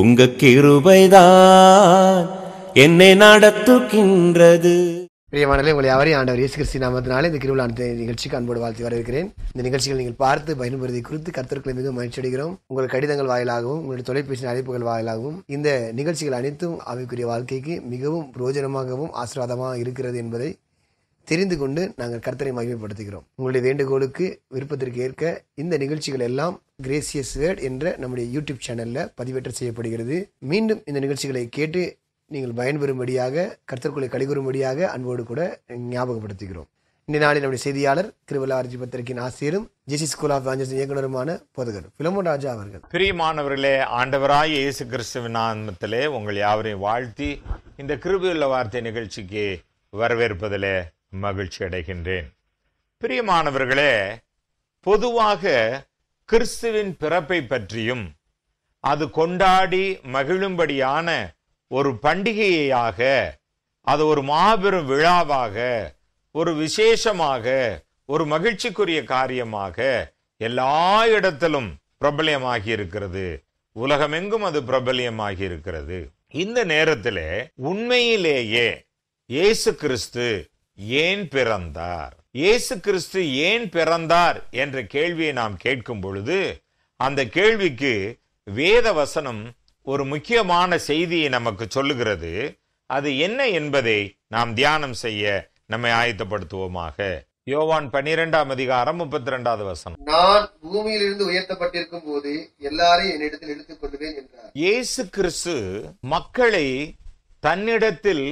உங்க கிருபைதான் என்னை நடத்துகின்றது பிரியமானே உங்களை அவரே ஆண்டவர் இயேசு கிறிஸ்தி நாமத்தினாலே இந்த கிருவிழா நிகழ்ச்சிக்கு அன்போடு வாழ்த்து வரவேற்கிறேன் இந்த நிகழ்ச்சிகள் நீங்கள் பார்த்து பயன்படுத்தி குறித்து கருத்துக்களை மிகவும் மகிழ்ச்சி அடைகிறோம் உங்கள் கடிதங்கள் வாயிலாகவும் உங்களுடைய தொலைபேசி அழைப்புகள் வாயிலாகவும் இந்த நிகழ்ச்சிகள் அனைத்தும் அவைக்குரிய வாழ்க்கைக்கு மிகவும் பிரயோஜனமாகவும் ஆசீர்வாதமாக இருக்கிறது என்பதை தெரிந்து கொண்டு நாங்கள் கர்த்தரை மகிமைப்படுத்துகிறோம் உங்களுடைய வேண்டுகோளுக்கு விருப்பத்திற்கு ஏற்க இந்த நிகழ்ச்சிகள் எல்லாம் கிரேசியஸ் வேர்ட் என்ற நம்முடைய யூடியூப் சேனலில் பதிவேற்ற செய்யப்படுகிறது மீண்டும் இந்த நிகழ்ச்சிகளை கேட்டு நீங்கள் பயன்பெறும்படியாக கர்த்தர்களை கழிவுறும்படியாக அன்போடு கூட ஞாபகப்படுத்துகிறோம் இந்த நாளில் நம்முடைய செய்தியாளர் திருவள்ளார்ஜி பத்திரிகையின் ஆசிரியரும் ஜிசி ஸ்கூல் ஆஃப் ஆஞ்சஸ் இயக்குனருமான போதகர் பிலமோன் ராஜா அவர்கள் பிரியமானவர்களே ஆண்டவராய் இயேசு கிறிஸ்துவின் நாமத்திலே உங்கள் யாவரையும் வாழ்த்தி இந்த கிருபியுள்ள வார்த்தை நிகழ்ச்சிக்கு வரவேற்பதிலே மகிழ்ச்சி அடைகின்றேன் பிரியமானவர்களே பொதுவாக கிறிஸ்துவின் பிறப்பை பற்றியும் அது கொண்டாடி மகிழும்படியான ஒரு பண்டிகையாக அது ஒரு மாபெரும் விழாவாக ஒரு விசேஷமாக ஒரு மகிழ்ச்சிக்குரிய காரியமாக எல்லா இடத்திலும் பிரபலியமாகி இருக்கிறது உலகமெங்கும் அது பிரபலியமாகி இருக்கிறது இந்த நேரத்தில் உண்மையிலேயே இயேசு கிறிஸ்து ஏன் பிறந்தார் இயேசு கிறிஸ்து ஏன் பிறந்தார் என்ற கேள்வியை நாம் கேட்கும் பொழுது அந்த கேள்விக்கு வேத வசனம் ஒரு முக்கியமான செய்தியை நமக்கு சொல்லுகிறது அது என்ன என்பதை நாம் தியானம் செய்ய நம்மை ஆயத்தப்படுத்துவோமாக யோவான் பன்னிரெண்டாம் அதிகாரம் முப்பத்தி ரெண்டாவது வசனம் நான் பூமியில் இருந்து உயர்த்தப்பட்டிருக்கும் போது எல்லாரையும் என்னிடத்தில் எடுத்துக் கொள்வேன் என்றார் இயேசு கிறிஸ்து மக்களை தன்னிடத்தில்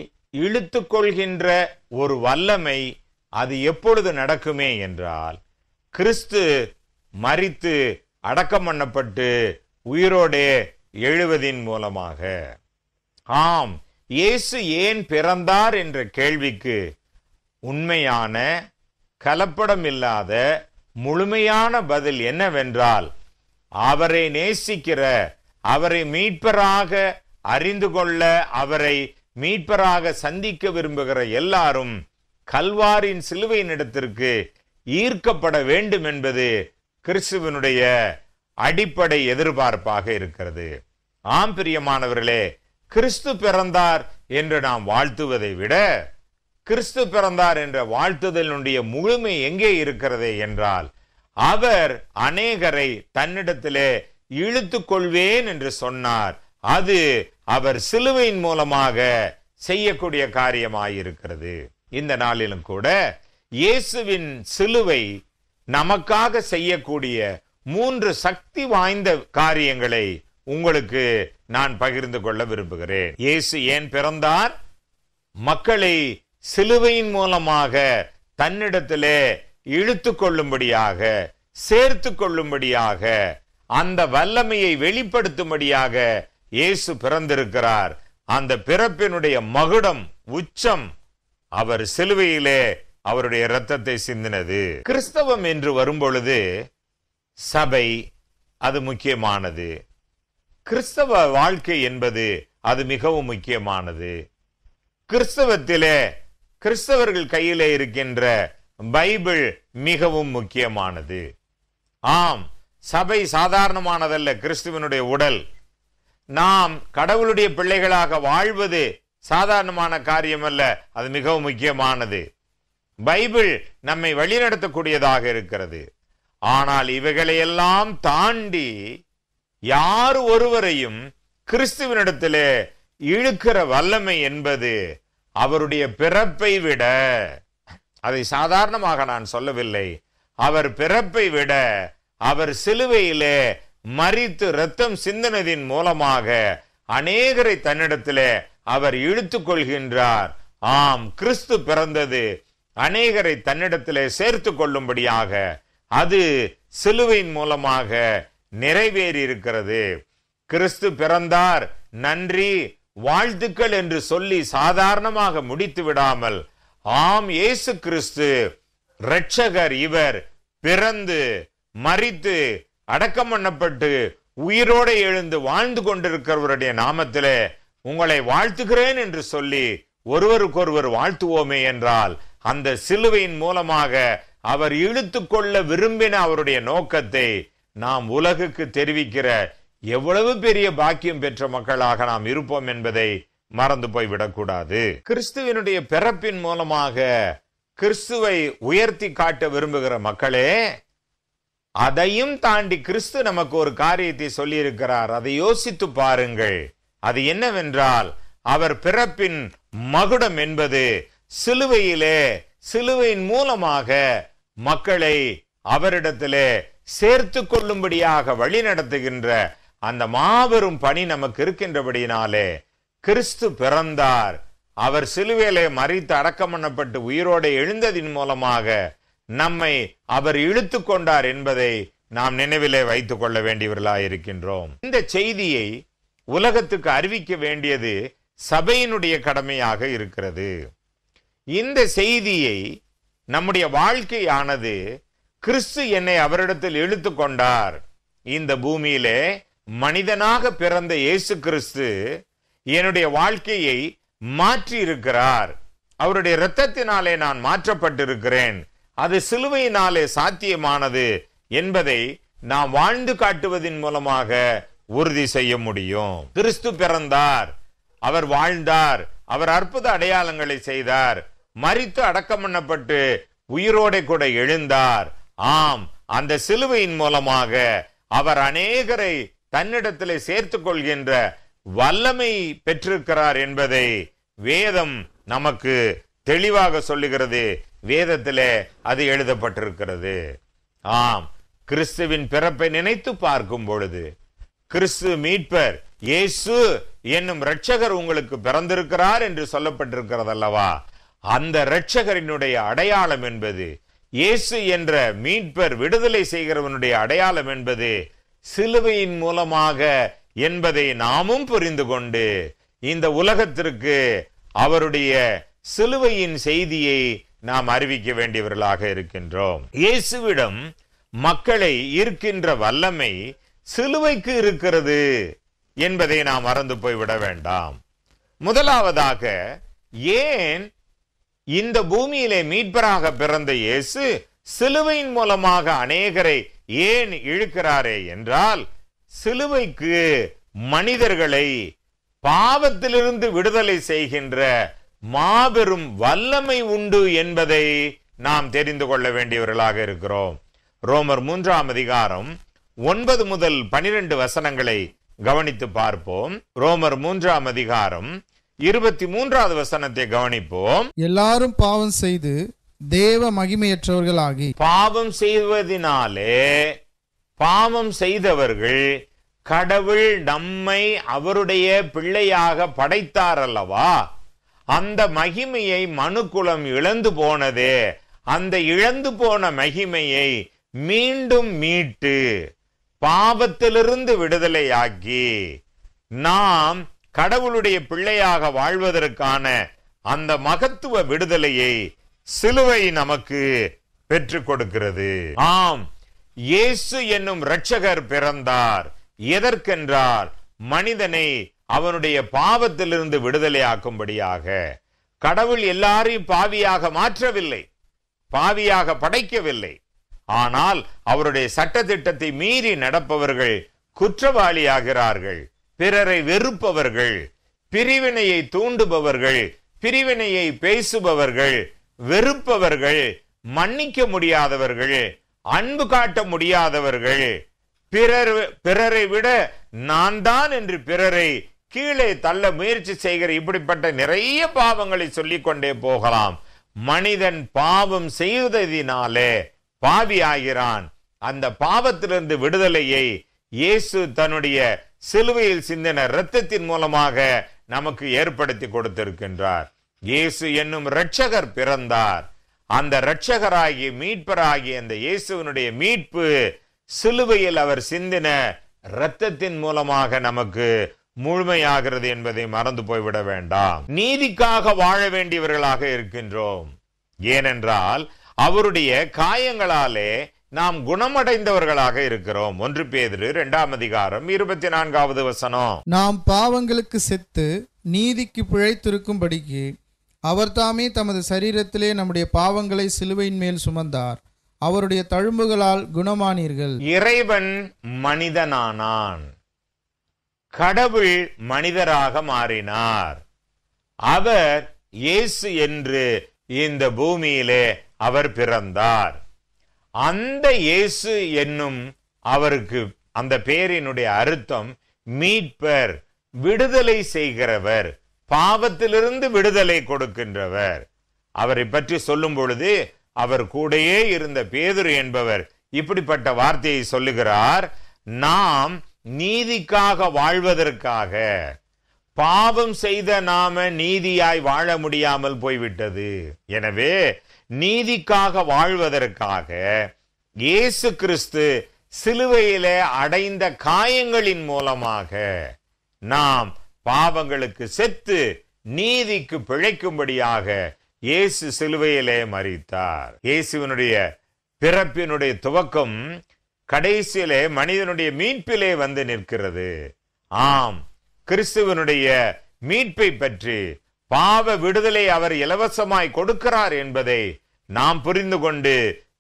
இழுத்துக்கொள்கின்ற ஒரு வல்லமை அது எப்பொழுது நடக்குமே என்றால் கிறிஸ்து மறித்து அடக்கம் பண்ணப்பட்டு உயிரோடே எழுவதின் மூலமாக ஆம் இயேசு ஏன் பிறந்தார் என்ற கேள்விக்கு உண்மையான கலப்படமில்லாத முழுமையான பதில் என்னவென்றால் அவரை நேசிக்கிற அவரை மீட்பராக அறிந்து கொள்ள அவரை மீட்பராக சந்திக்க விரும்புகிற எல்லாரும் கல்வாரின் சிலுவையின் இடத்திற்கு ஈர்க்கப்பட வேண்டும் என்பது கிறிஸ்துவனுடைய அடிப்படை எதிர்பார்ப்பாக இருக்கிறது ஆம் பிரியமானவர்களே கிறிஸ்து பிறந்தார் என்று நாம் வாழ்த்துவதை விட கிறிஸ்து பிறந்தார் என்ற வாழ்த்துதலினுடைய முழுமை எங்கே இருக்கிறது என்றால் அவர் அநேகரை தன்னிடத்திலே இழுத்து கொள்வேன் என்று சொன்னார் அது அவர் சிலுவையின் மூலமாக செய்யக்கூடிய காரியமாயிருக்கிறது இந்த நாளிலும் கூட இயேசுவின் சிலுவை நமக்காக செய்யக்கூடிய மூன்று சக்தி வாய்ந்த காரியங்களை உங்களுக்கு நான் பகிர்ந்து கொள்ள விரும்புகிறேன் இயேசு ஏன் பிறந்தார் மக்களை சிலுவையின் மூலமாக தன்னிடத்திலே இழுத்து கொள்ளும்படியாக சேர்த்து கொள்ளும்படியாக அந்த வல்லமையை வெளிப்படுத்தும்படியாக இயேசு பிறந்திருக்கிறார் அந்த பிறப்பினுடைய மகுடம் உச்சம் அவர் சிலுவையிலே அவருடைய இரத்தத்தை சிந்தினது கிறிஸ்தவம் என்று வரும்பொழுது சபை அது முக்கியமானது கிறிஸ்தவ வாழ்க்கை என்பது அது மிகவும் முக்கியமானது கிறிஸ்தவத்திலே கிறிஸ்தவர்கள் கையிலே இருக்கின்ற பைபிள் மிகவும் முக்கியமானது ஆம் சபை சாதாரணமானதல்ல கிறிஸ்துவனுடைய உடல் நாம் கடவுளுடைய பிள்ளைகளாக வாழ்வது சாதாரணமான காரியம் அல்ல அது மிகவும் முக்கியமானது பைபிள் நம்மை வழிநடத்தக்கூடியதாக இருக்கிறது ஆனால் இவைகளையெல்லாம் தாண்டி யார் ஒருவரையும் கிறிஸ்துவனிடத்திலே இழுக்கிற வல்லமை என்பது அவருடைய பிறப்பை விட அதை சாதாரணமாக நான் சொல்லவில்லை அவர் பிறப்பை விட அவர் சிலுவையிலே மறித்து ரத்தம் சிந்தனதின் மூலமாக அநேகரை தன்னிடத்திலே அவர் இழுத்துக் கொள்கின்றார் ஆம் கிறிஸ்து பிறந்தது அநேகரை தன்னிடத்திலே சேர்த்து கொள்ளும்படியாக அது சிலுவையின் மூலமாக நிறைவேறி இருக்கிறது கிறிஸ்து பிறந்தார் நன்றி வாழ்த்துக்கள் என்று சொல்லி சாதாரணமாக முடித்து விடாமல் ஆம் இயேசு கிறிஸ்து இரட்சகர் இவர் பிறந்து மறித்து அடக்கம் பண்ணப்பட்டு உயிரோடு எழுந்து வாழ்ந்து கொண்டிருக்கிறவருடைய நாமத்தில் உங்களை வாழ்த்துகிறேன் என்று சொல்லி ஒருவருக்கொருவர் வாழ்த்துவோமே என்றால் அந்த சிலுவையின் மூலமாக அவர் இழுத்து கொள்ள விரும்பின அவருடைய நோக்கத்தை நாம் உலகுக்கு தெரிவிக்கிற எவ்வளவு பெரிய பாக்கியம் பெற்ற மக்களாக நாம் இருப்போம் என்பதை மறந்து போய்விடக்கூடாது கிறிஸ்துவனுடைய பிறப்பின் மூலமாக கிறிஸ்துவை உயர்த்தி காட்ட விரும்புகிற மக்களே அதையும் தாண்டி கிறிஸ்து நமக்கு ஒரு காரியத்தை சொல்லியிருக்கிறார் அதை யோசித்து பாருங்கள் அது என்னவென்றால் அவர் பிறப்பின் மகுடம் என்பது சிலுவையிலே சிலுவையின் மூலமாக மக்களை அவரிடத்திலே சேர்த்து கொள்ளும்படியாக வழி நடத்துகின்ற அந்த மாபெரும் பணி நமக்கு இருக்கின்றபடியினாலே கிறிஸ்து பிறந்தார் அவர் சிலுவையிலே மறித்து அடக்கமண்ணப்பட்டு உயிரோடு எழுந்ததின் மூலமாக நம்மை அவர் இழுத்து கொண்டார் என்பதை நாம் நினைவிலே வைத்துக் கொள்ள இருக்கின்றோம் இந்த செய்தியை உலகத்துக்கு அறிவிக்க வேண்டியது சபையினுடைய கடமையாக இருக்கிறது இந்த செய்தியை நம்முடைய வாழ்க்கையானது கிறிஸ்து என்னை அவரிடத்தில் இழுத்து கொண்டார் இந்த பூமியிலே மனிதனாக பிறந்த இயேசு கிறிஸ்து என்னுடைய வாழ்க்கையை மாற்றி இருக்கிறார் அவருடைய இரத்தத்தினாலே நான் மாற்றப்பட்டிருக்கிறேன் அது சிலுவையினாலே சாத்தியமானது என்பதை நாம் வாழ்ந்து காட்டுவதன் மூலமாக உறுதி செய்ய முடியும் கிறிஸ்து பிறந்தார் அவர் வாழ்ந்தார் அவர் அற்புத அடையாளங்களை செய்தார் மறித்து அடக்கம் பண்ணப்பட்டு உயிரோடை கூட எழுந்தார் ஆம் அந்த சிலுவையின் மூலமாக அவர் அநேகரை தன்னிடத்திலே சேர்த்துக் கொள்கின்ற வல்லமை பெற்றிருக்கிறார் என்பதை வேதம் நமக்கு தெளிவாக சொல்லுகிறது வேதத்தில் அது எழுதப்பட்டிருக்கிறது ஆம் கிறிஸ்துவின் பிறப்பை நினைத்து பார்க்கும் பொழுது கிறிஸ்து மீட்பர் இயேசு என்னும் இரட்சகர் உங்களுக்கு பிறந்திருக்கிறார் என்று சொல்லப்பட்டிருக்கிறது அல்லவா அந்த இரட்சகரினுடைய அடையாளம் என்பது இயேசு என்ற மீட்பர் விடுதலை செய்கிறவனுடைய அடையாளம் என்பது சிலுவையின் மூலமாக என்பதை நாமும் புரிந்து கொண்டு இந்த உலகத்திற்கு அவருடைய சிலுவையின் செய்தியை நாம் அறிவிக்க வேண்டியவர்களாக இருக்கின்றோம் இயேசுவிடம் மக்களை ஈர்க்கின்ற வல்லமை சிலுவைக்கு இருக்கிறது என்பதை நாம் மறந்து போய்விட வேண்டாம் முதலாவதாக ஏன் இந்த பூமியிலே மீட்பராக பிறந்த இயேசு சிலுவையின் மூலமாக அநேகரை ஏன் இழுக்கிறாரே என்றால் சிலுவைக்கு மனிதர்களை பாவத்திலிருந்து விடுதலை செய்கின்ற மாபெரும் வல்லமை உண்டு என்பதை நாம் தெரிந்து கொள்ள வேண்டியவர்களாக இருக்கிறோம் ரோமர் மூன்றாம் அதிகாரம் ஒன்பது முதல் பனிரெண்டு வசனங்களை கவனித்து பார்ப்போம் ரோமர் மூன்றாம் அதிகாரம் இருபத்தி மூன்றாவது வசனத்தை கவனிப்போம் எல்லாரும் பாவம் செய்து தேவ மகிமையற்றவர்களாகி பாவம் செய்வதினாலே பாவம் செய்தவர்கள் கடவுள் நம்மை அவருடைய பிள்ளையாக படைத்தார் அல்லவா அந்த மகிமையை மனுக்குலம் இழந்து போனது அந்த இழந்து போன மகிமையை மீண்டும் மீட்டு பாவத்திலிருந்து விடுதலையாக்கி நாம் கடவுளுடைய பிள்ளையாக வாழ்வதற்கான அந்த மகத்துவ விடுதலையை சிலுவை நமக்கு பெற்றுக் கொடுக்கிறது ஆம் இயேசு என்னும் இரட்சகர் பிறந்தார் எதற்கென்றால் மனிதனை அவனுடைய பாவத்திலிருந்து விடுதலையாக்கும்படியாக கடவுள் எல்லாரையும் பாவியாக மாற்றவில்லை பாவியாக படைக்கவில்லை ஆனால் அவருடைய சட்டத்திட்டத்தை மீறி நடப்பவர்கள் குற்றவாளியாகிறார்கள் பிறரை வெறுப்பவர்கள் பிரிவினையை தூண்டுபவர்கள் பிரிவினையை பேசுபவர்கள் வெறுப்பவர்கள் மன்னிக்க முடியாதவர்கள் அன்பு காட்ட முடியாதவர்கள் பிறர் பிறரை விட நான் தான் என்று பிறரை கீழே தள்ள முயற்சி செய்கிற இப்படிப்பட்ட நிறைய பாவங்களை சொல்லிக்கொண்டே போகலாம் மனிதன் பாவம் செய்ததினாலே பாவி ஆகிறான் அந்த பாவத்திலிருந்து விடுதலையை இயேசு தன்னுடைய சிலுவையில் சிந்தின இரத்தத்தின் மூலமாக நமக்கு ஏற்படுத்தி கொடுத்திருக்கின்றார் இயேசு என்னும் இரட்சகர் பிறந்தார் அந்த இரட்சகராகி மீட்பராகி அந்த இயேசுவனுடைய மீட்பு சிலுவையில் அவர் சிந்தின இரத்தத்தின் மூலமாக நமக்கு முழுமையாகிறது என்பதை மறந்து போய்விட வேண்டாம் நீதிக்காக வாழ வேண்டியவர்களாக இருக்கின்றோம் ஏனென்றால் அவருடைய காயங்களாலே நாம் குணமடைந்தவர்களாக இருக்கிறோம் ஒன்று பேதிரு இரண்டாம் அதிகாரம் இருபத்தி நான்காவது வசனம் நாம் பாவங்களுக்கு செத்து நீதிக்கு பிழைத்திருக்கும்படிக்கு அவர் தாமே தமது சரீரத்திலே நம்முடைய பாவங்களை சிலுவையின் மேல் சுமந்தார் அவருடைய தழும்புகளால் குணமானீர்கள் இறைவன் மனிதனானான் கடவுள் மனிதராக மாறினார் அவர் இயேசு என்று இந்த பூமியிலே அவர் பிறந்தார் அந்த இயேசு என்னும் அவருக்கு அந்த பேரினுடைய அர்த்தம் மீட்பர் விடுதலை செய்கிறவர் பாவத்திலிருந்து விடுதலை கொடுக்கின்றவர் அவரை பற்றி சொல்லும் பொழுது அவர் கூடையே இருந்த பேதுரு என்பவர் இப்படிப்பட்ட வார்த்தையை சொல்லுகிறார் நாம் நீதிக்காக வாழ்வதற்காக பாவம் செய்த நாம நீதியாய் வாழ முடியாமல் போய்விட்டது எனவே நீதிக்காக வாழ்வதற்காக இயேசு கிறிஸ்து சிலுவையில அடைந்த காயங்களின் மூலமாக நாம் பாவங்களுக்கு செத்து நீதிக்கு பிழைக்கும்படியாக இயேசு சிலுவையிலே மறித்தார் இயேசுவினுடைய பிறப்பினுடைய துவக்கம் கடைசியிலே மனிதனுடைய மீட்பிலே வந்து நிற்கிறது ஆம் கிறிஸ்துவனுடைய மீட்பை பற்றி பாவ விடுதலை அவர் இலவசமாய் கொடுக்கிறார் என்பதை நாம் புரிந்து கொண்டு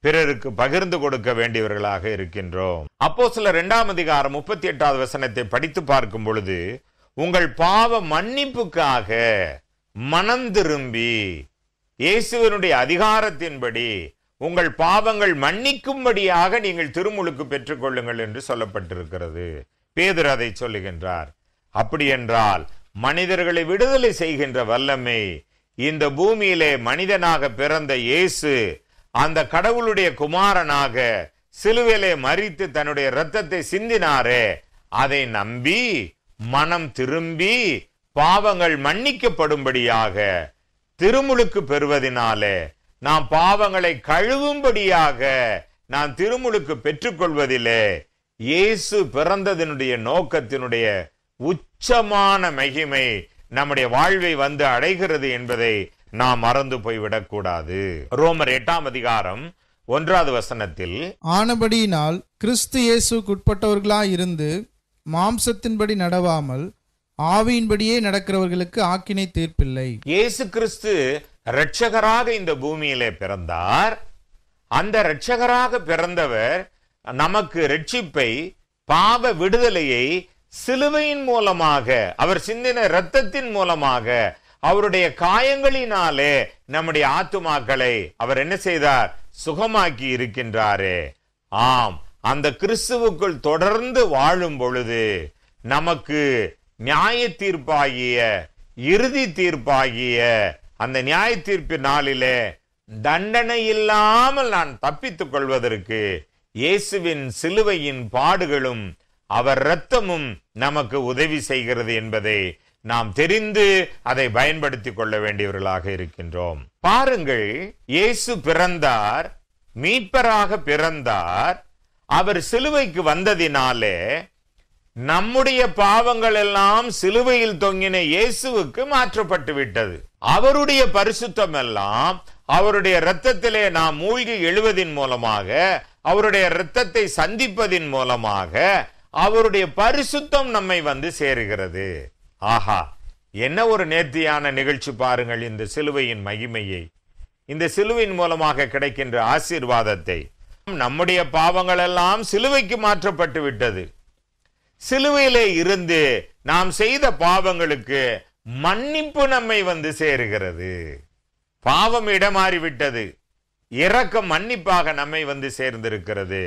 பிறருக்கு பகிர்ந்து கொடுக்க வேண்டியவர்களாக இருக்கின்றோம் அப்போ சில இரண்டாம் அதிகாரம் முப்பத்தி எட்டாவது வசனத்தை படித்து பார்க்கும் பொழுது உங்கள் பாவ மன்னிப்புக்காக மனம் திரும்பி இயேசுவனுடைய அதிகாரத்தின்படி உங்கள் பாவங்கள் மன்னிக்கும்படியாக நீங்கள் திருமுழுக்கு பெற்றுக்கொள்ளுங்கள் என்று சொல்லப்பட்டிருக்கிறது பேதர் அதை சொல்லுகின்றார் அப்படி என்றால் மனிதர்களை விடுதலை செய்கின்ற வல்லமை இந்த பூமியிலே மனிதனாக பிறந்த இயேசு அந்த கடவுளுடைய குமாரனாக சிலுவிலே மறித்து தன்னுடைய இரத்தத்தை சிந்தினாரே அதை நம்பி மனம் திரும்பி பாவங்கள் மன்னிக்கப்படும்படியாக திருமுழுக்கு பெறுவதினாலே நாம் பாவங்களை கழுவும்படியாக நான் திருமுழுக்கு பெற்றுக்கொள்வதிலே இயேசு பிறந்ததனுடைய நோக்கத்தினுடைய உச்சமான மகிமை நம்முடைய வாழ்வை வந்து அடைகிறது என்பதை நாம் மறந்து போய்விடக்கூடாது ரோமர் எட்டாம் அதிகாரம் ஒன்றாவது வசனத்தில் ஆனபடியினால் கிறிஸ்து இயேசுக்குட்பட்டவர்களா இருந்து மாம்சத்தின்படி நடவாமல் ஆவியின்படியே நடக்கிறவர்களுக்கு ஆக்கினை தீர்ப்பில்லை இயேசு கிறிஸ்து ரட்சகராக இந்த பூமியிலே பிறந்தார் அந்த ரட்சகராக பிறந்தவர் நமக்கு ரட்சிப்பை பாவ விடுதலையை சிலுவையின் மூலமாக அவர் சிந்தின இரத்தத்தின் மூலமாக அவருடைய காயங்களினாலே நம்முடைய ஆத்துமாக்களை அவர் என்ன செய்தார் சுகமாக்கி இருக்கின்றாரே ஆம் அந்த கிறிஸ்துவுக்குள் தொடர்ந்து வாழும் பொழுது நமக்கு நியாய தீர்ப்பாகிய இறுதி தீர்ப்பாகிய அந்த நியாய தீர்ப்பு நாளிலே தண்டனை இல்லாமல் நான் தப்பித்துக் கொள்வதற்கு இயேசுவின் சிலுவையின் பாடுகளும் அவர் இரத்தமும் நமக்கு உதவி செய்கிறது என்பதை நாம் தெரிந்து அதை பயன்படுத்தி கொள்ள வேண்டியவர்களாக இருக்கின்றோம் பாருங்கள் இயேசு பிறந்தார் மீட்பராக பிறந்தார் அவர் சிலுவைக்கு வந்ததினாலே நம்முடைய பாவங்கள் எல்லாம் சிலுவையில் தொங்கின இயேசுவுக்கு மாற்றப்பட்டு விட்டது அவருடைய பரிசுத்தம் எல்லாம் அவருடைய இரத்தத்திலே நாம் மூழ்கி எழுவதின் மூலமாக அவருடைய இரத்தத்தை சந்திப்பதின் மூலமாக அவருடைய பரிசுத்தம் நம்மை வந்து சேருகிறது ஆஹா என்ன ஒரு நேர்த்தியான நிகழ்ச்சி பாருங்கள் இந்த சிலுவையின் மகிமையை இந்த சிலுவையின் மூலமாக கிடைக்கின்ற ஆசீர்வாதத்தை நம்முடைய பாவங்கள் எல்லாம் சிலுவைக்கு மாற்றப்பட்டு விட்டது சிலுவையிலே இருந்து நாம் செய்த பாவங்களுக்கு மன்னிப்பு நம்மை வந்து சேருகிறது பாவம் இடமாறிவிட்டது இறக்க மன்னிப்பாக நம்மை வந்து சேர்ந்திருக்கிறது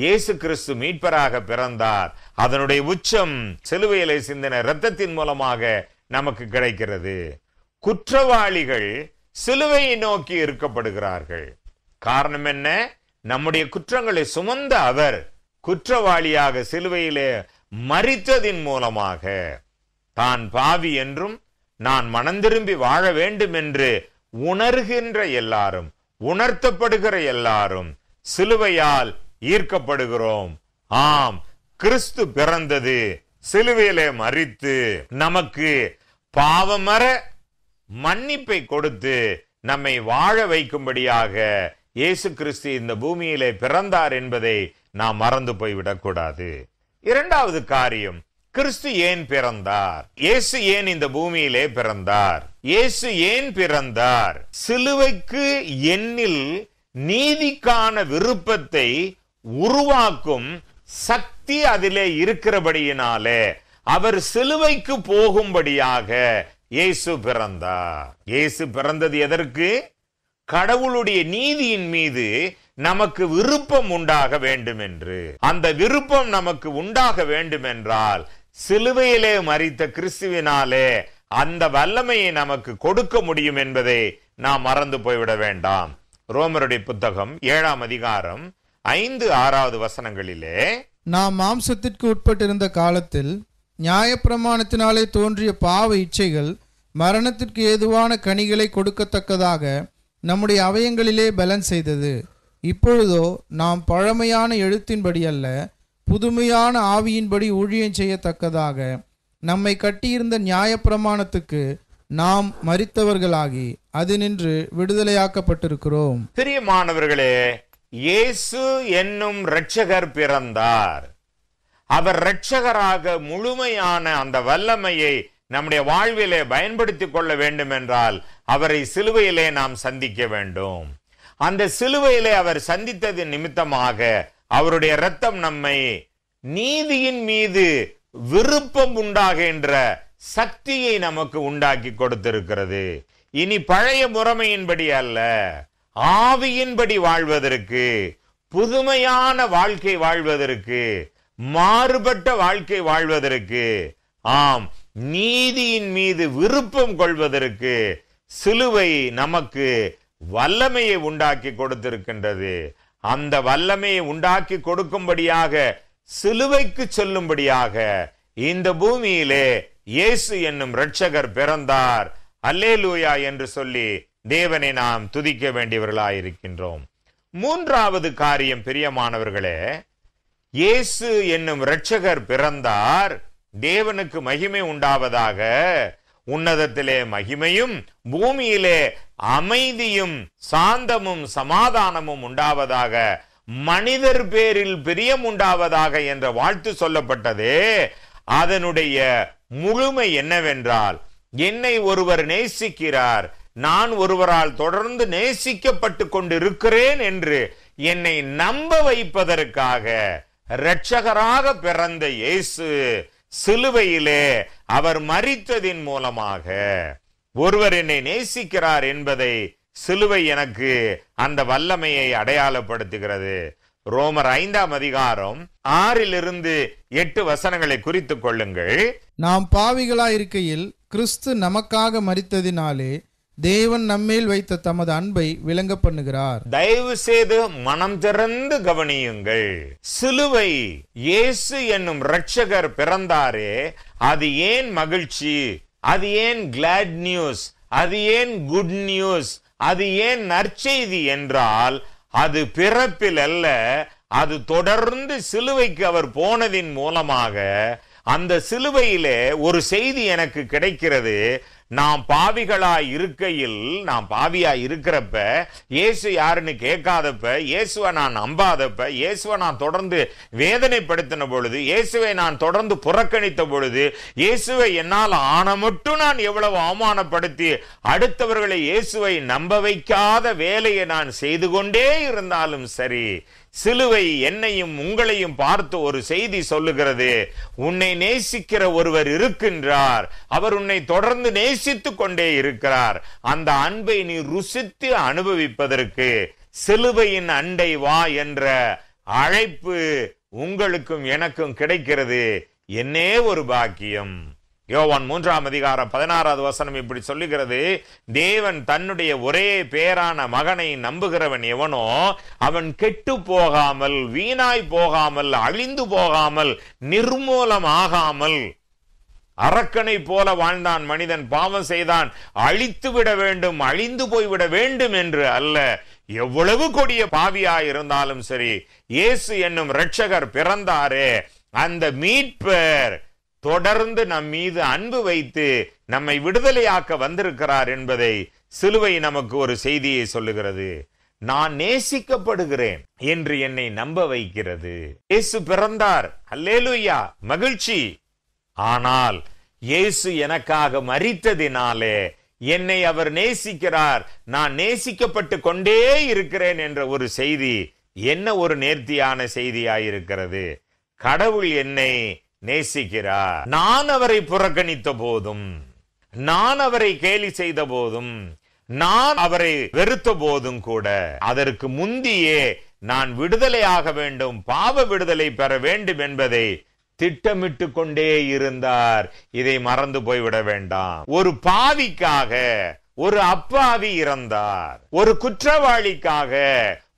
இயேசு கிறிஸ்து மீட்பராக பிறந்தார் அதனுடைய உச்சம் சிலுவையிலே சிந்தின இரத்தத்தின் மூலமாக நமக்கு கிடைக்கிறது குற்றவாளிகள் சிலுவையை நோக்கி இருக்கப்படுகிறார்கள் காரணம் என்ன நம்முடைய குற்றங்களை சுமந்த அவர் குற்றவாளியாக சிலுவையிலே மறித்ததின் மூலமாக தான் பாவி என்றும் நான் மனந்திரும்பி வாழ வேண்டும் என்று உணர்கின்ற எல்லாரும் உணர்த்தப்படுகிற எல்லாரும் சிலுவையால் ஈர்க்கப்படுகிறோம் ஆம் கிறிஸ்து பிறந்தது சிலுவையிலே மறித்து நமக்கு பாவமர மன்னிப்பை கொடுத்து நம்மை வாழ வைக்கும்படியாக இயேசு கிறிஸ்து இந்த பூமியிலே பிறந்தார் என்பதை நாம் மறந்து போய்விடக்கூடாது இரண்டாவது காரியம் கிறிஸ்து ஏன் பிறந்தார் இயேசு ஏன் இந்த பூமியிலே பிறந்தார் இயேசு ஏன் பிறந்தார் சிலுவைக்கு எண்ணில் நீதிக்கான விருப்பத்தை உருவாக்கும் சக்தி அதிலே இருக்கிறபடியினாலே அவர் சிலுவைக்கு போகும்படியாக இயேசு பிறந்தார் இயேசு பிறந்தது எதற்கு கடவுளுடைய நீதியின் மீது நமக்கு விருப்பம் உண்டாக வேண்டும் என்று அந்த விருப்பம் நமக்கு உண்டாக வேண்டும் என்றால் சிலுவையிலே மறித்த கிறிஸ்துவினாலே அந்த வல்லமையை நமக்கு கொடுக்க முடியும் என்பதை நாம் மறந்து போய்விட வேண்டாம் ரோமருடைய புத்தகம் ஏழாம் அதிகாரம் ஐந்து ஆறாவது வசனங்களிலே நாம் மாம்சத்திற்கு உட்பட்டிருந்த காலத்தில் நியாயப்பிரமாணத்தினாலே தோன்றிய பாவ இச்சைகள் மரணத்திற்கு ஏதுவான கனிகளை கொடுக்கத்தக்கதாக நம்முடைய அவயங்களிலே பலன் செய்தது இப்பொழுதோ நாம் பழமையான எழுத்தின்படி அல்ல புதுமையான ஆவியின்படி ஊழியம் செய்யத்தக்கதாக நம்மை கட்டியிருந்த நியாயப்பிரமாணத்துக்கு நாம் மறித்தவர்களாகி அது நின்று விடுதலையாக்கப்பட்டிருக்கிறோம் பிரியமானவர்களே இயேசு என்னும் இரட்சகர் பிறந்தார் அவர் இரட்சகராக முழுமையான அந்த வல்லமையை நம்முடைய வாழ்விலே பயன்படுத்திக் கொள்ள வேண்டும் என்றால் அவரை சிலுவையிலே நாம் சந்திக்க வேண்டும் அந்த சிலுவையிலே அவர் சந்தித்தது நிமித்தமாக அவருடைய ரத்தம் நம்மை நீதியின் மீது விருப்பம் உண்டாகின்ற சக்தியை நமக்கு உண்டாக்கி கொடுத்திருக்கிறது இனி பழைய முறைமையின்படி அல்ல ஆவியின்படி வாழ்வதற்கு புதுமையான வாழ்க்கை வாழ்வதற்கு மாறுபட்ட வாழ்க்கை வாழ்வதற்கு ஆம் நீதியின் மீது விருப்பம் கொள்வதற்கு சிலுவை நமக்கு வல்லமையை உண்டாக்கி கொடுத்திருக்கின்றது அந்த வல்லமையை உண்டாக்கி கொடுக்கும்படியாக சிலுவைக்கு சொல்லும்படியாக இந்த பூமியிலே இயேசு என்னும் இரட்சகர் பிறந்தார் அல்லே லூயா என்று சொல்லி தேவனை நாம் துதிக்க வேண்டியவர்களாயிருக்கின்றோம் மூன்றாவது காரியம் பிரியமானவர்களே இயேசு என்னும் இரட்சகர் பிறந்தார் தேவனுக்கு மகிமை உண்டாவதாக உன்னதத்திலே மகிமையும் பூமியிலே அமைதியும் சாந்தமும் சமாதானமும் உண்டாவதாக மனிதர் பேரில் பிரியம் உண்டாவதாக என்ற வாழ்த்து சொல்லப்பட்டதே அதனுடைய முழுமை என்னவென்றால் என்னை ஒருவர் நேசிக்கிறார் நான் ஒருவரால் தொடர்ந்து நேசிக்கப்பட்டு கொண்டிருக்கிறேன் என்று என்னை நம்ப வைப்பதற்காக இரட்சகராக பிறந்த இயேசு சிலுவையிலே அவர் மறித்ததின் மூலமாக ஒருவர் என்னை நேசிக்கிறார் என்பதை சிலுவை எனக்கு அந்த வல்லமையை அடையாளப்படுத்துகிறது ரோமர் ஐந்தாம் அதிகாரம் ஆறிலிருந்து எட்டு வசனங்களை குறித்து கொள்ளுங்கள் நாம் பாவிகளா இருக்கையில் கிறிஸ்து நமக்காக மறித்ததினாலே தேவன் நம்மேல் வைத்த தமது அன்பை விளங்க பண்ணுகிறார் தயவு செய்து மனம் திறந்து கவனியுங்கள் சிலுவை இயேசு என்னும் ரட்சகர் பிறந்தாரே அது ஏன் மகிழ்ச்சி அது ஏன் கிளாட் நியூஸ் அது ஏன் குட் நியூஸ் அது ஏன் நற்செய்தி என்றால் அது பிறப்பில் அல்ல அது தொடர்ந்து சிலுவைக்கு அவர் போனதின் மூலமாக அந்த சிலுவையிலே ஒரு செய்தி எனக்கு கிடைக்கிறது நாம் பாவிகளாய் இருக்கையில் நாம் பாவியா இருக்கிறப்ப இயேசு யாருன்னு கேட்காதப்ப இயேசுவை நான் நம்பாதப்ப இயேசுவை நான் தொடர்ந்து வேதனைப்படுத்தின பொழுது இயேசுவை நான் தொடர்ந்து புறக்கணித்த பொழுது இயேசுவை என்னால் ஆன மட்டும் நான் எவ்வளவு அவமானப்படுத்தி அடுத்தவர்களை இயேசுவை நம்ப வைக்காத வேலையை நான் செய்து கொண்டே இருந்தாலும் சரி சிலுவை என்னையும் உங்களையும் பார்த்து ஒரு செய்தி சொல்லுகிறது உன்னை நேசிக்கிற ஒருவர் இருக்கின்றார் அவர் உன்னை தொடர்ந்து நேசித்து கொண்டே இருக்கிறார் அந்த அன்பை நீ ருசித்து அனுபவிப்பதற்கு சிலுவையின் அண்டை வா என்ற அழைப்பு உங்களுக்கும் எனக்கும் கிடைக்கிறது என்னே ஒரு பாக்கியம் யோவான் மூன்றாம் அதிகாரம் பதினாறாவது வசனம் இப்படி சொல்லுகிறது தேவன் தன்னுடைய ஒரே பேரான மகனை நம்புகிறவன் எவனோ அவன் கெட்டு போகாமல் வீணாய் போகாமல் அழிந்து போகாமல் நிர்மூலம் ஆகாமல் அரக்கனை போல வாழ்ந்தான் மனிதன் பாவம் செய்தான் அழித்து விட வேண்டும் அழிந்து போய்விட வேண்டும் என்று அல்ல எவ்வளவு கொடிய பாவியாய் இருந்தாலும் சரி இயேசு என்னும் ரட்சகர் பிறந்தாரே அந்த மீட்பர் தொடர்ந்து நம் மீது அன்பு வைத்து நம்மை விடுதலையாக்க வந்திருக்கிறார் என்பதை சிலுவை நமக்கு ஒரு செய்தியை சொல்லுகிறது நான் நேசிக்கப்படுகிறேன் என்று என்னை நம்ப வைக்கிறது இயேசு பிறந்தார் அல்லேலுயா மகிழ்ச்சி ஆனால் இயேசு எனக்காக மறித்ததினாலே என்னை அவர் நேசிக்கிறார் நான் நேசிக்கப்பட்டு கொண்டே இருக்கிறேன் என்ற ஒரு செய்தி என்ன ஒரு நேர்த்தியான செய்தியாயிருக்கிறது கடவுள் என்னை நேசிக்கிறார் நான் அவரை புறக்கணித்த போதும் நான் அவரை கேலி செய்த போதும் நான் அவரை வெறுத்த போதும் கூட அதற்கு முந்தியே நான் விடுதலை ஆக வேண்டும் பாவ விடுதலை பெற வேண்டும் என்பதை திட்டமிட்டு கொண்டே இருந்தார் இதை மறந்து போய்விட வேண்டாம் ஒரு பாவிக்காக ஒரு அப்பாவி இறந்தார் ஒரு குற்றவாளிக்காக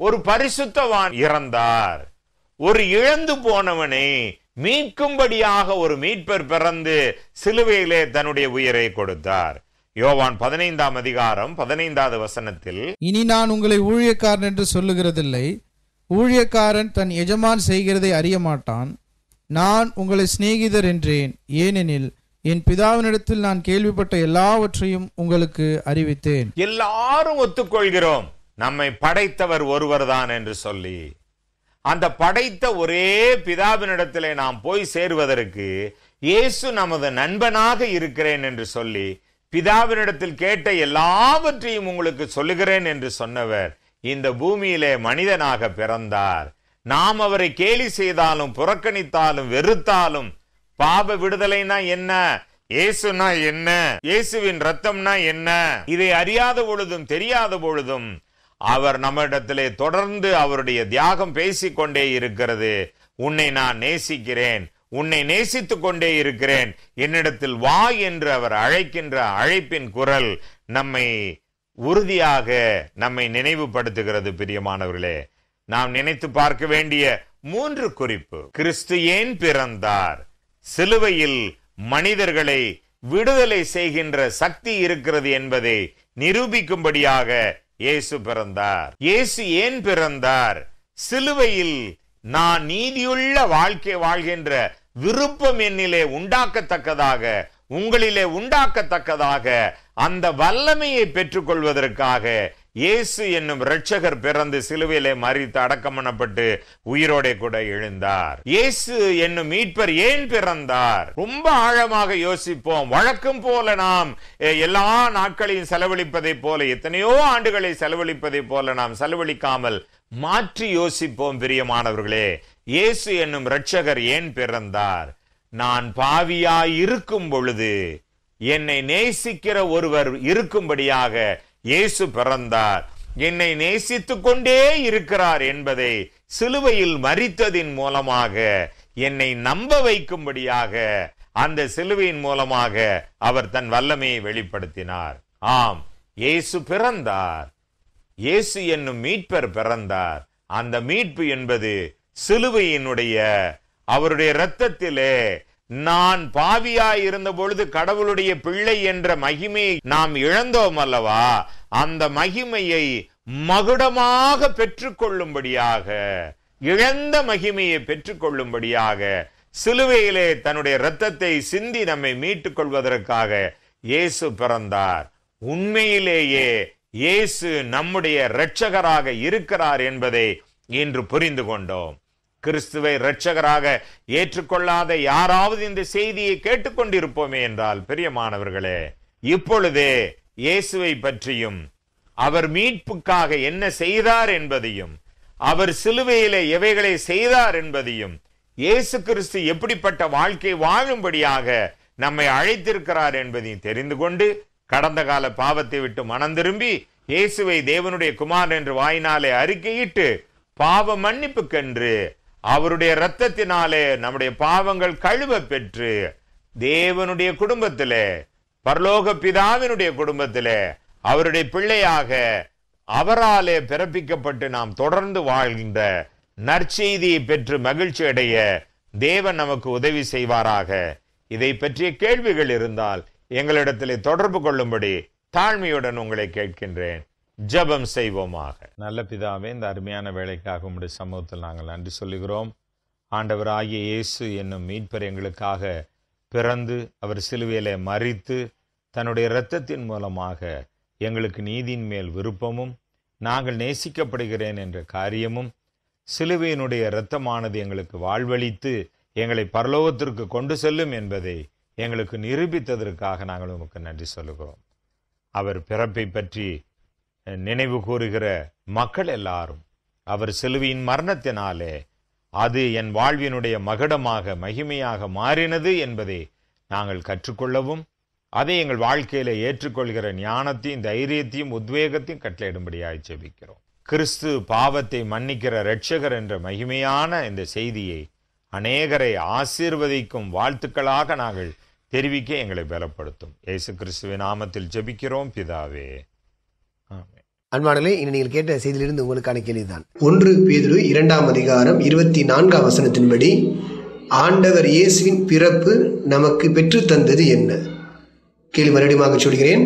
ஒரு பரிசுத்தவான் இறந்தார் ஒரு இழந்து போனவனை மீட்கும்படியாக ஒரு மீட்பர் பிறந்து சிலுவையிலே தன்னுடைய உயிரை கொடுத்தார் யோவான் பதினைந்தாம் அதிகாரம் பதினைந்தாவது வசனத்தில் இனி நான் உங்களை ஊழியக்காரன் என்று சொல்லுகிறதில்லை ஊழியக்காரன் தன் எஜமான் செய்கிறதை அறிய மாட்டான் நான் உங்களை சிநேகிதர் என்றேன் ஏனெனில் என் பிதாவினிடத்தில் நான் கேள்விப்பட்ட எல்லாவற்றையும் உங்களுக்கு அறிவித்தேன் எல்லாரும் ஒத்துக்கொள்கிறோம் நம்மை படைத்தவர் ஒருவர் தான் என்று சொல்லி அந்த படைத்த ஒரே பிதாவினிடத்திலே நாம் போய் சேருவதற்கு இயேசு நமது நண்பனாக இருக்கிறேன் என்று சொல்லி பிதாவினிடத்தில் கேட்ட எல்லாவற்றையும் உங்களுக்கு சொல்லுகிறேன் என்று சொன்னவர் இந்த பூமியிலே மனிதனாக பிறந்தார் நாம் அவரை கேலி செய்தாலும் புறக்கணித்தாலும் வெறுத்தாலும் பாப விடுதலைனா என்ன இயேசுனா என்ன இயேசுவின் ரத்தம்னா என்ன இதை அறியாத பொழுதும் தெரியாத பொழுதும் அவர் நம்மிடத்திலே தொடர்ந்து அவருடைய தியாகம் பேசிக்கொண்டே இருக்கிறது உன்னை நான் நேசிக்கிறேன் உன்னை நேசித்து கொண்டே இருக்கிறேன் என்னிடத்தில் வா என்று அவர் அழைக்கின்ற அழைப்பின் குரல் நம்மை உறுதியாக நம்மை நினைவுபடுத்துகிறது பிரியமானவர்களே நாம் நினைத்து பார்க்க வேண்டிய மூன்று குறிப்பு கிறிஸ்து ஏன் பிறந்தார் சிலுவையில் மனிதர்களை விடுதலை செய்கின்ற சக்தி இருக்கிறது என்பதை நிரூபிக்கும்படியாக இயேசு பிறந்தார் இயேசு ஏன் பிறந்தார் சிலுவையில் நான் நீதியுள்ள வாழ்க்கை வாழ்கின்ற விருப்பம் என்னிலே உண்டாக்கத்தக்கதாக உங்களிலே உண்டாக்கத்தக்கதாக அந்த வல்லமையை பெற்றுக்கொள்வதற்காக இயேசு என்னும் இரட்சகர் பிறந்து சிலுவையிலே மறித்து அடக்கம் பண்ணப்பட்டு உயிரோட கூட எழுந்தார் இயேசு என்னும் மீட்பர் ஏன் பிறந்தார் ரொம்ப ஆழமாக யோசிப்போம் வழக்கம் போல நாம் எல்லா நாட்களையும் செலவழிப்பதை போல எத்தனையோ ஆண்டுகளை செலவழிப்பதை போல நாம் செலவழிக்காமல் மாற்றி யோசிப்போம் பிரியமானவர்களே இயேசு என்னும் இரட்சகர் ஏன் பிறந்தார் நான் பாவியாய் இருக்கும் பொழுது என்னை நேசிக்கிற ஒருவர் இருக்கும்படியாக இயேசு பிறந்தார் என்னை நேசித்துக் கொண்டே இருக்கிறார் என்பதை சிலுவையில் மறித்ததின் மூலமாக என்னை நம்ப வைக்கும்படியாக அந்த சிலுவையின் மூலமாக அவர் தன் வல்லமையை வெளிப்படுத்தினார் ஆம் இயேசு பிறந்தார் இயேசு என்னும் மீட்பர் பிறந்தார் அந்த மீட்பு என்பது சிலுவையினுடைய அவருடைய இரத்தத்திலே நான் பாவியாய் இருந்த பொழுது கடவுளுடைய பிள்ளை என்ற மகிமையை நாம் இழந்தோம் அல்லவா அந்த மகிமையை மகுடமாக பெற்றுக்கொள்ளும்படியாக இழந்த மகிமையை பெற்றுக்கொள்ளும்படியாக சிலுவையிலே தன்னுடைய இரத்தத்தை சிந்தி நம்மை மீட்டுக் கொள்வதற்காக இயேசு பிறந்தார் உண்மையிலேயே இயேசு நம்முடைய இரட்சகராக இருக்கிறார் என்பதை இன்று புரிந்து கொண்டோம் கிறிஸ்துவை இரட்சகராக ஏற்றுக்கொள்ளாத யாராவது இந்த செய்தியை கேட்டுக்கொண்டிருப்போமே என்றால் பெரியமானவர்களே இப்பொழுதே இயேசுவை பற்றியும் அவர் மீட்புக்காக என்ன செய்தார் என்பதையும் அவர் சிலுவையிலே எவைகளை செய்தார் என்பதையும் இயேசு கிறிஸ்து எப்படிப்பட்ட வாழ்க்கை வாழும்படியாக நம்மை அழைத்திருக்கிறார் என்பதையும் தெரிந்து கொண்டு கடந்த கால பாவத்தை விட்டு மனம் திரும்பி இயேசுவை தேவனுடைய குமார் என்று வாயினாலே அறிக்கையிட்டு பாவ மன்னிப்புக்கென்று அவருடைய இரத்தத்தினாலே நம்முடைய பாவங்கள் கழுவ பெற்று தேவனுடைய குடும்பத்திலே பரலோக பிதாவினுடைய குடும்பத்திலே அவருடைய பிள்ளையாக அவராலே பிறப்பிக்கப்பட்டு நாம் தொடர்ந்து வாழ்கின்ற நற்செய்தியை பெற்று மகிழ்ச்சி அடைய தேவன் நமக்கு உதவி செய்வாராக இதை பற்றிய கேள்விகள் இருந்தால் எங்களிடத்தில் தொடர்பு கொள்ளும்படி தாழ்மையுடன் உங்களை கேட்கின்றேன் ஜபம் செய்வோமாக நல்ல பிதாவே இந்த அருமையான வேலைக்காக உங்களுடைய சமூகத்தில் நாங்கள் நன்றி சொல்லுகிறோம் ஆண்டவராகிய இயேசு என்னும் மீட்பர் எங்களுக்காக பிறந்து அவர் சிலுவையிலே மறித்து தன்னுடைய இரத்தத்தின் மூலமாக எங்களுக்கு நீதியின் மேல் விருப்பமும் நாங்கள் நேசிக்கப்படுகிறேன் என்ற காரியமும் சிலுவையினுடைய இரத்தமானது எங்களுக்கு வாழ்வழித்து எங்களை பரலோகத்திற்கு கொண்டு செல்லும் என்பதை எங்களுக்கு நிரூபித்ததற்காக நாங்கள் உமக்கு நன்றி சொல்லுகிறோம் அவர் பிறப்பை பற்றி நினைவு கூறுகிற மக்கள் எல்லாரும் அவர் செலுவியின் மரணத்தினாலே அது என் வாழ்வினுடைய மகடமாக மகிமையாக மாறினது என்பதை நாங்கள் கற்றுக்கொள்ளவும் அதை எங்கள் வாழ்க்கையில ஏற்றுக்கொள்கிற ஞானத்தையும் தைரியத்தையும் உத்வேகத்தையும் கட்டளையிடும்படியாக ஜெபிக்கிறோம் கிறிஸ்து பாவத்தை மன்னிக்கிற ரட்சகர் என்ற மகிமையான இந்த செய்தியை அநேகரை ஆசீர்வதிக்கும் வாழ்த்துக்களாக நாங்கள் தெரிவிக்க எங்களை பலப்படுத்தும் இயேசு கிறிஸ்துவின் நாமத்தில் ஜெபிக்கிறோம் பிதாவே அன்பானங்களே இனி நீங்கள் கேட்ட செய்தியிலிருந்து உங்களுக்கான கேள்விதான் ஒன்று பேதிரு இரண்டாம் அதிகாரம் இருபத்தி நான்காம் வசனத்தின்படி ஆண்டவர் இயேசுவின் பிறப்பு நமக்கு பெற்று தந்தது என்ன கேள்வி மறுபடியுமாக சொல்கிறேன்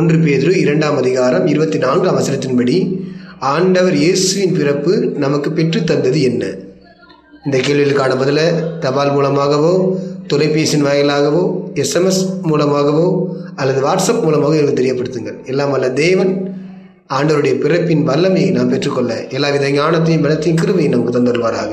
ஒன்று பேதிரு இரண்டாம் அதிகாரம் இருபத்தி நான்காம் வசனத்தின்படி ஆண்டவர் இயேசுவின் பிறப்பு நமக்கு பெற்று தந்தது என்ன இந்த கேள்விகளுக்கான பதில தபால் மூலமாகவோ தொலைபேசியின் வாயிலாகவோ எஸ்எம்எஸ் மூலமாகவோ அல்லது வாட்ஸ்அப் மூலமாகவோ எனக்கு தெரியப்படுத்துங்கள் எல்லாம் அல்ல தேவன் ஆண்டவருடைய பிறப்பின் வல்லமையை நாம் பெற்றுக்கொள்ள எல்லாவித ஞானத்தையும் பலத்தையும் கிருமையும் நமக்கு தந்துடுவாராக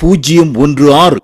பூஜ்ஜியம் ஒன்று ஆறு